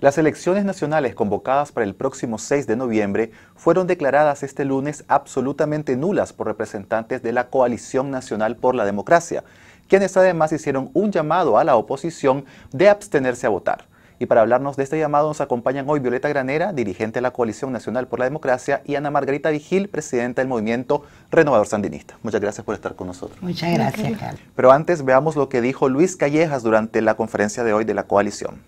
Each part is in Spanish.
Las elecciones nacionales convocadas para el próximo 6 de noviembre fueron declaradas este lunes absolutamente nulas por representantes de la Coalición Nacional por la Democracia, quienes además hicieron un llamado a la oposición de abstenerse a votar. Y para hablarnos de este llamado nos acompañan hoy Violeta Granera, dirigente de la Coalición Nacional por la Democracia, y Ana Margarita Vigil, presidenta del Movimiento Renovador Sandinista. Muchas gracias por estar con nosotros. Muchas gracias, Pero antes veamos lo que dijo Luis Callejas durante la conferencia de hoy de la coalición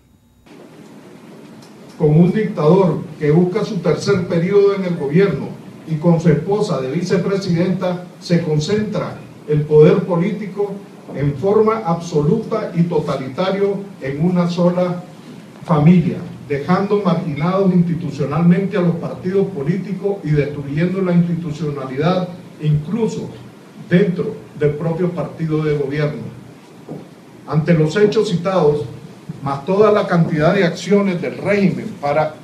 con un dictador que busca su tercer periodo en el gobierno y con su esposa de vicepresidenta se concentra el poder político en forma absoluta y totalitario en una sola familia, dejando marginados institucionalmente a los partidos políticos y destruyendo la institucionalidad incluso dentro del propio partido de gobierno. Ante los hechos citados, más toda la cantidad de acciones del régimen para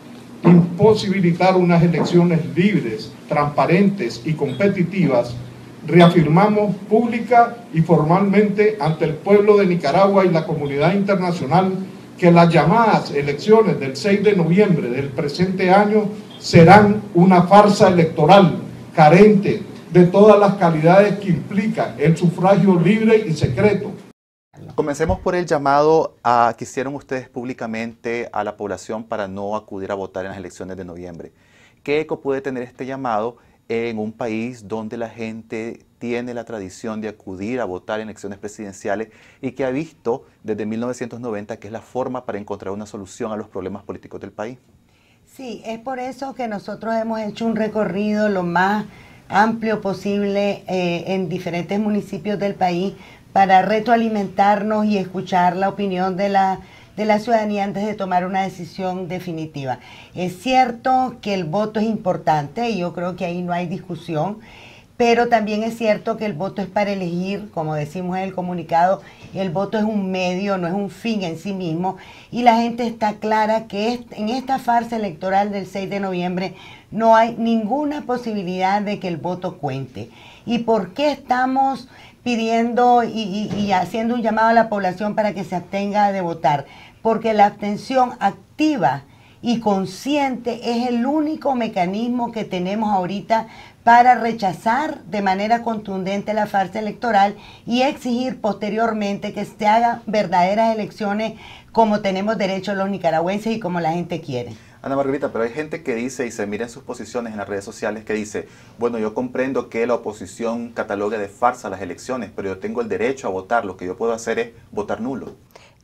imposibilitar unas elecciones libres, transparentes y competitivas, reafirmamos pública y formalmente ante el pueblo de Nicaragua y la comunidad internacional que las llamadas elecciones del 6 de noviembre del presente año serán una farsa electoral carente de todas las calidades que implica el sufragio libre y secreto, Comencemos por el llamado a, que hicieron ustedes públicamente a la población para no acudir a votar en las elecciones de noviembre. ¿Qué eco puede tener este llamado en un país donde la gente tiene la tradición de acudir a votar en elecciones presidenciales y que ha visto desde 1990 que es la forma para encontrar una solución a los problemas políticos del país? Sí, es por eso que nosotros hemos hecho un recorrido lo más amplio posible eh, en diferentes municipios del país para retroalimentarnos y escuchar la opinión de la, de la ciudadanía antes de tomar una decisión definitiva. Es cierto que el voto es importante y yo creo que ahí no hay discusión, pero también es cierto que el voto es para elegir, como decimos en el comunicado, el voto es un medio, no es un fin en sí mismo, y la gente está clara que en esta farsa electoral del 6 de noviembre no hay ninguna posibilidad de que el voto cuente. ¿Y por qué estamos pidiendo y, haciendo un llamado a la población para que se abstenga de votar, porque la abstención activa y consciente es el único mecanismo que tenemos ahorita para rechazar de manera contundente la farsa electoral y exigir posteriormente que se hagan verdaderas elecciones como tenemos derecho los nicaragüenses y como la gente quiere. Ana Margarita, pero hay gente que dice y se mira en sus posiciones en las redes sociales que dice, bueno, yo comprendo que la oposición catalogue de farsa las elecciones, pero yo tengo el derecho a votar, lo que yo puedo hacer es votar nulo.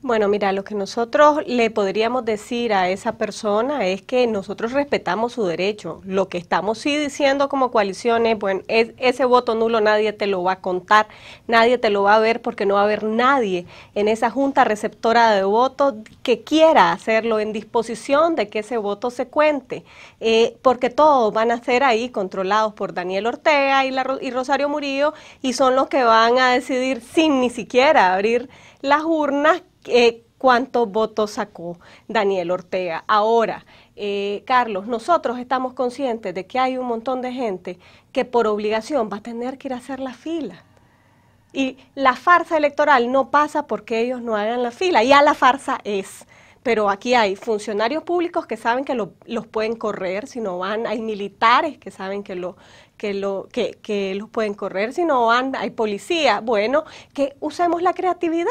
Bueno, mira, lo que nosotros le podríamos decir a esa persona es que nosotros respetamos su derecho. Lo que estamos sí diciendo como coaliciones, bueno, ese voto nulo nadie te lo va a contar, nadie te lo va a ver porque no va a haber nadie en esa junta receptora de votos que quiera hacerlo en disposición de que ese voto se cuente, eh, porque todos van a ser ahí controlados por Daniel Ortega y, la, y Rosario Murillo y son los que van a decidir sin ni siquiera abrir las urnas eh, cuántos votos sacó Daniel Ortega. Ahora, eh, Carlos, nosotros estamos conscientes de que hay un montón de gente que por obligación va a tener que ir a hacer la fila. Y la farsa electoral no pasa porque ellos no hagan la fila, ya la farsa es pero aquí hay funcionarios públicos que saben que los pueden correr si no van, hay militares que saben que lo que lo que, que los pueden correr si no van, hay policía, bueno, que usemos la creatividad.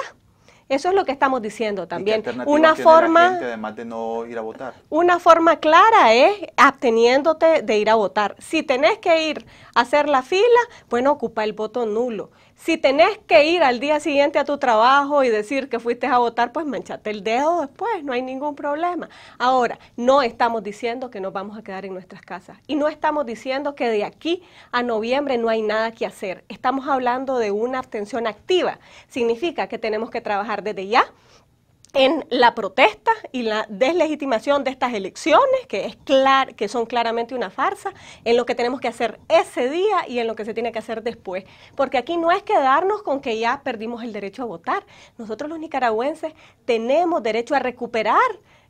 Eso es lo que estamos diciendo también. una forma además de no ir a votar. Una forma clara es absteniéndote de ir a votar. Si tenés que ir a hacer la fila, bueno, ocupa el voto nulo. Si tenés que ir al día siguiente a tu trabajo y decir que fuiste a votar, pues manchate el dedo después, no hay ningún problema. Ahora, no estamos diciendo que nos vamos a quedar en nuestras casas y no estamos diciendo que de aquí a noviembre no hay nada que hacer. Estamos hablando de una abstención activa. Significa que tenemos que trabajar desde ya en la protesta y la deslegitimación de estas elecciones, que, es clar, que son claramente una farsa, en lo que tenemos que hacer ese día y en lo que se tiene que hacer después. Porque aquí no es quedarnos con que ya perdimos el derecho a votar. Nosotros los nicaragüenses tenemos derecho a recuperar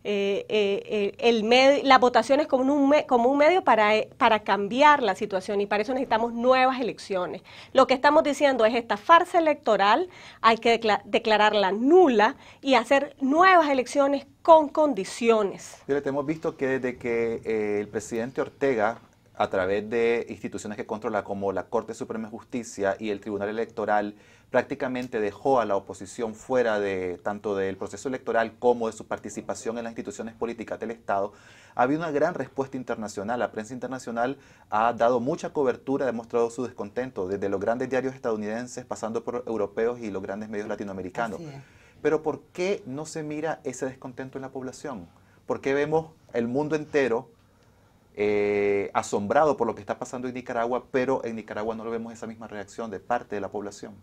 eh, eh, eh, el la votación es como un, como un medio para, eh, para cambiar la situación y para eso necesitamos nuevas elecciones. Lo que estamos diciendo es esta farsa electoral hay que declararla nula y hacer nuevas elecciones con condiciones. hemos visto que desde que el presidente Ortega a través de instituciones que controla como la Corte Suprema de Justicia y el Tribunal Electoral prácticamente dejó a la oposición fuera de tanto del proceso electoral como de su participación en las instituciones políticas del Estado, ha habido una gran respuesta internacional. La prensa internacional ha dado mucha cobertura, ha demostrado su descontento, desde los grandes diarios estadounidenses, pasando por europeos y los grandes medios latinoamericanos. Pero ¿por qué no se mira ese descontento en la población? ¿Por qué vemos el mundo entero eh, asombrado por lo que está pasando en Nicaragua, pero en Nicaragua no lo vemos esa misma reacción de parte de la población?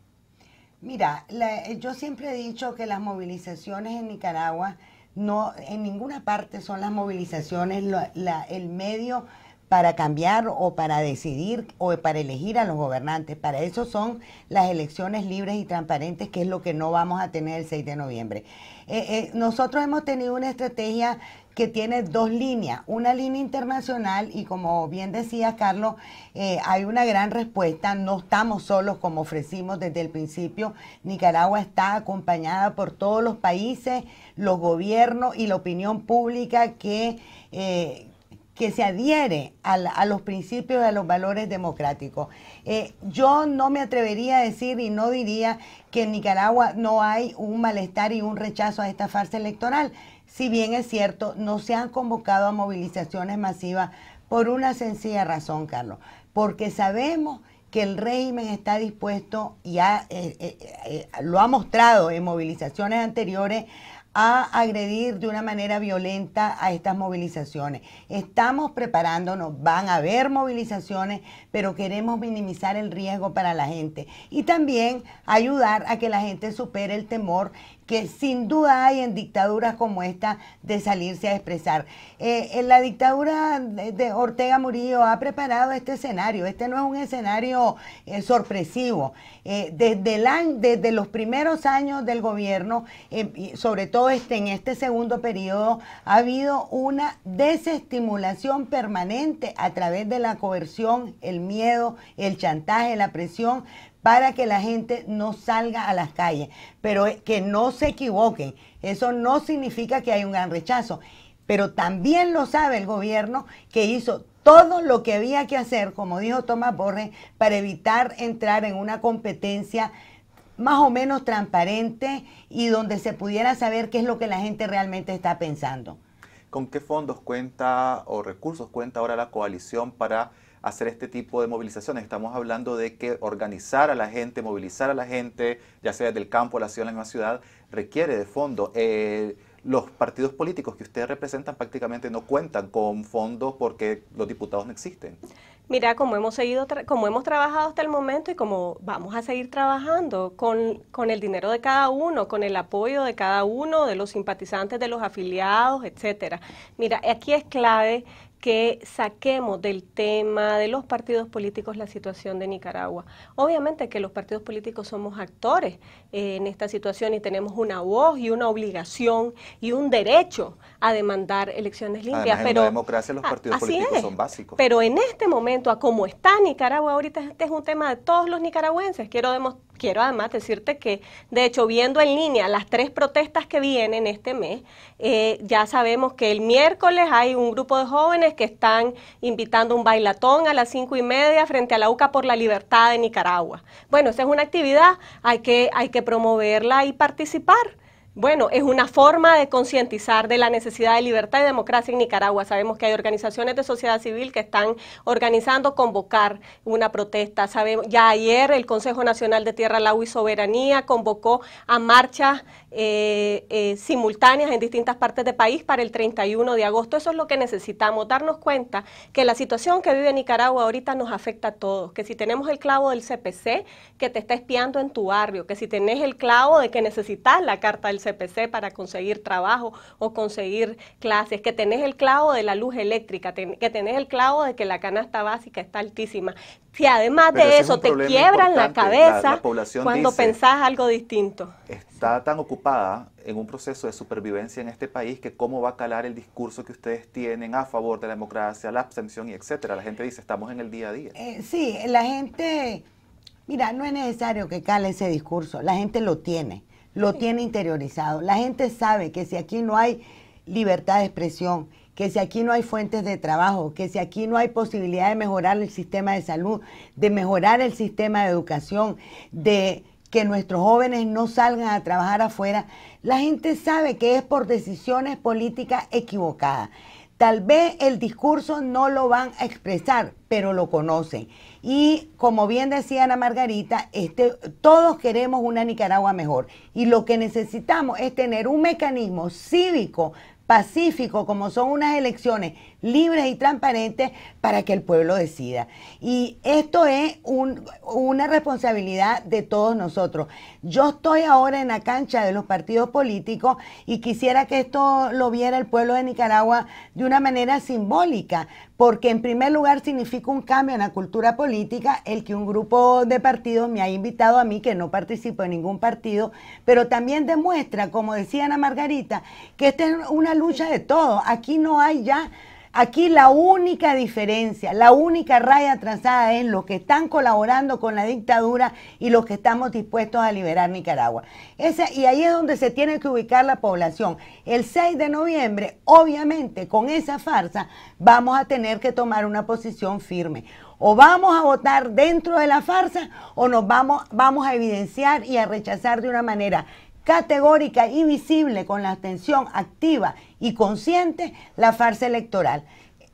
Mira, eh, yo siempre he dicho que las movilizaciones en Nicaragua no, en ninguna parte son las movilizaciones el medio para cambiar o para decidir o para elegir a los gobernantes. Para eso son las elecciones libres y transparentes, que es lo que no vamos a tener el 6 de noviembre. Eh, eh, nosotros hemos tenido una estrategia que tiene dos líneas, una línea internacional y como bien decía Carlos, eh, hay una gran respuesta, no estamos solos como ofrecimos desde el principio, Nicaragua está acompañada por todos los países, los gobiernos y la opinión pública que que se adhiere a, los principios y a los valores democráticos. Eh, yo no me atrevería a decir y no diría que en Nicaragua no hay un malestar y un rechazo a esta farsa electoral. Si bien es cierto, no se han convocado a movilizaciones masivas por una sencilla razón, Carlos, porque sabemos que el régimen está dispuesto, y ha, eh, eh, lo ha mostrado en movilizaciones anteriores, a agredir de una manera violenta a estas movilizaciones. Estamos preparándonos, van a haber movilizaciones, pero queremos minimizar el riesgo para la gente y también ayudar a que la gente supere el temor que sin duda hay en dictaduras como esta de salirse a expresar. Eh, en la dictadura de Ortega Murillo ha preparado este escenario. Este no es un escenario eh, sorpresivo. Eh, desde, desde, los primeros años del gobierno, em, sobre todo este, en este segundo periodo, ha habido una desestimulación permanente a través de la coerción, el miedo, el chantaje, la presión para que la gente no salga a las calles. Pero que no se equivoquen, eso no significa que hay un gran rechazo. Pero también lo sabe el gobierno que hizo todo lo que había que hacer, como dijo Tomás Borges, para evitar entrar en una competencia más o menos transparente y donde se pudiera saber qué es lo que la gente realmente está pensando. ¿Con qué fondos cuenta o recursos cuenta ahora la coalición para hacer este tipo de movilizaciones. Estamos hablando de que organizar a la gente, movilizar a la gente, ya sea del campo, la ciudad, la ciudad, requiere de fondo. Eh, los partidos políticos que ustedes representan prácticamente no cuentan con fondos porque los diputados no existen. Mira, como hemos, seguido como hemos trabajado hasta el momento y como vamos a seguir trabajando con, con, el dinero de cada uno, con el apoyo de cada uno, de los simpatizantes, de los afiliados, etcétera. Mira, aquí es clave que saquemos del tema de los partidos políticos la situación de Nicaragua. Obviamente que los partidos políticos somos actores eh, en esta situación y tenemos una voz y una obligación y un derecho a demandar elecciones limpias. pero en democracia los partidos políticos son básicos. Pero en este momento, a cómo está Nicaragua ahorita, este es un tema de todos los nicaragüenses. Quiero demostrar quiero además decirte que, de hecho, viendo en línea las tres protestas que vienen este mes, eh, ya sabemos que el miércoles hay un grupo de jóvenes que están invitando un bailatón a las cinco y media frente a la UCA por la libertad de Nicaragua. Bueno, esa es una actividad, hay que, hay que promoverla y participar. Bueno, es una forma de concientizar de la necesidad de libertad y democracia en Nicaragua. Sabemos que hay organizaciones de sociedad civil que están organizando convocar una protesta. Sabemos, ya ayer el Consejo Nacional de Tierra, Lago y Soberanía convocó a marchas eh, eh, simultáneas en distintas partes del país para el 31 de agosto. Eso es lo que necesitamos, darnos cuenta que la situación que vive Nicaragua ahorita nos afecta a todos, que si tenemos el clavo del CPC que te está espiando en tu barrio, que si tenés el clavo de que necesitas la carta del CPC para conseguir trabajo o conseguir clases, que tenés el clavo de la luz eléctrica, que tenés el clavo de que la canasta básica está altísima. Si además de eso te quiebran la cabeza cuando pensás algo distinto. Está tan ocupada en un proceso de supervivencia en este país que cómo va a calar el discurso que ustedes tienen a favor de la democracia, la abstención y etcétera. La gente dice, estamos en el día a día. Eh, sí, la gente, mira, no es necesario que cale ese discurso, la gente lo tiene lo tiene interiorizado. La gente sabe que si aquí no hay libertad de expresión, que si aquí no hay fuentes de trabajo, que si aquí no hay posibilidad de mejorar el sistema de salud, de mejorar el sistema de educación, de que nuestros jóvenes no salgan a trabajar afuera, la gente sabe que es por decisiones políticas equivocadas. Tal vez el discurso no lo van a expresar, pero lo conocen. Y como bien decía Ana Margarita, este, todos queremos una Nicaragua mejor. Y lo que necesitamos es tener un mecanismo cívico, pacífico, como son unas elecciones libres y transparentes para que el pueblo decida. Y esto es una responsabilidad de todos nosotros. Yo estoy ahora en la cancha de los partidos políticos y quisiera que esto lo viera el pueblo de Nicaragua de una manera simbólica, porque en primer lugar significa un cambio en la cultura política, el que un grupo de partidos me ha invitado a mí, que no participo en ningún partido, pero también demuestra, como decía Ana Margarita, que esta es una lucha de todos. Aquí no hay ya Aquí la única diferencia, la única raya trazada es los que están colaborando con la dictadura y los que estamos dispuestos a liberar Nicaragua. y ahí es donde se tiene que ubicar la población. El 6 de noviembre, obviamente, con esa farsa, vamos a tener que tomar una posición firme. O vamos a votar dentro de la farsa o nos vamos, vamos a evidenciar y a rechazar de una manera categórica y visible con la atención activa y consciente la farsa electoral.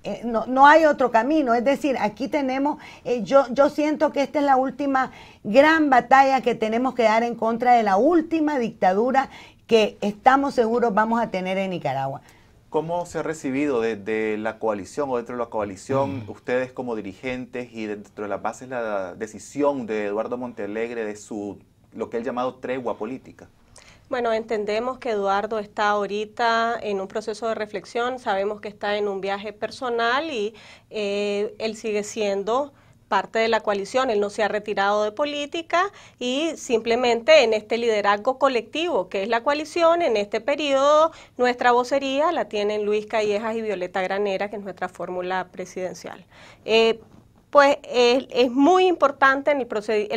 Eh, no, hay otro camino, es decir, aquí tenemos, eh, yo, yo siento que esta es la última gran batalla que tenemos que dar en contra de la última dictadura que estamos seguros vamos a tener en Nicaragua. ¿Cómo se ha recibido desde la coalición o dentro de la coalición, mm. ustedes como dirigentes y dentro de las bases, la decisión de Eduardo Montelegre de su, lo que él llamado tregua política? Bueno, entendemos que Eduardo está ahorita en un proceso de reflexión, sabemos que está en un viaje personal y eh, él sigue siendo parte de la coalición, él no se ha retirado de política y simplemente en este liderazgo colectivo que es la coalición, en este periodo nuestra vocería la tienen Luis Callejas y Violeta Granera, que es nuestra fórmula presidencial. Eh, pues es, muy importante en el,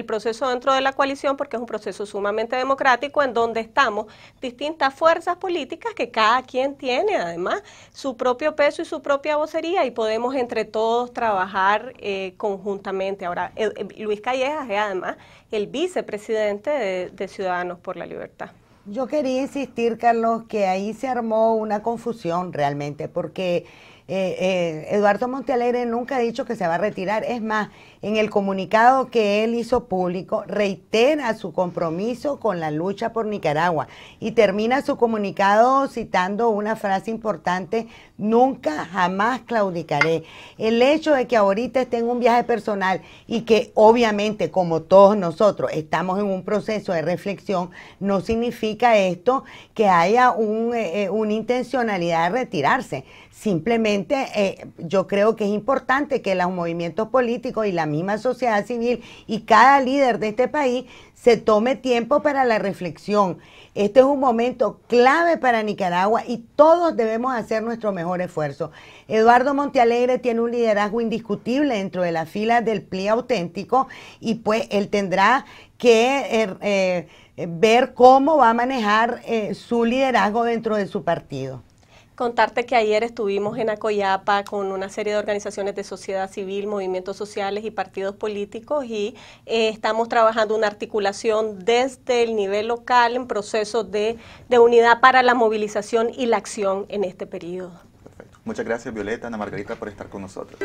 proceso, dentro de la coalición porque es un proceso sumamente democrático en donde estamos distintas fuerzas políticas que cada quien tiene además su propio peso y su propia vocería y podemos entre todos trabajar eh, conjuntamente. Ahora, eh, eh, Luis Callejas es además el vicepresidente de Ciudadanos por la Libertad. Yo quería insistir, Carlos, que ahí se armó una confusión realmente porque eh, eh, Eduardo Montalegre nunca ha dicho que se va a retirar. Es más, en el comunicado que él hizo público, reitera su compromiso con la lucha por Nicaragua y termina su comunicado citando una frase importante, nunca jamás claudicaré. El hecho de que ahorita esté en un viaje personal y que obviamente, como todos nosotros, estamos en un proceso de reflexión, no significa esto que haya eh, una intencionalidad de retirarse. Simplemente eh, yo creo que es importante que los movimientos políticos y la misma sociedad civil y cada líder de este país se tome tiempo para la reflexión. Este es un momento clave para Nicaragua y todos debemos hacer nuestro mejor esfuerzo. Eduardo Montealegre tiene un liderazgo indiscutible dentro de la fila del PLI auténtico y pues él tendrá que er, eh, ver cómo va a manejar eh, su liderazgo dentro de su partido. Contarte que ayer estuvimos en Acoyapa con una serie de organizaciones de sociedad civil, movimientos sociales y partidos políticos y eh, estamos trabajando una articulación desde el nivel local en proceso de, de unidad para la movilización y la acción en este periodo. Muchas gracias Violeta, Ana Margarita por estar con nosotros.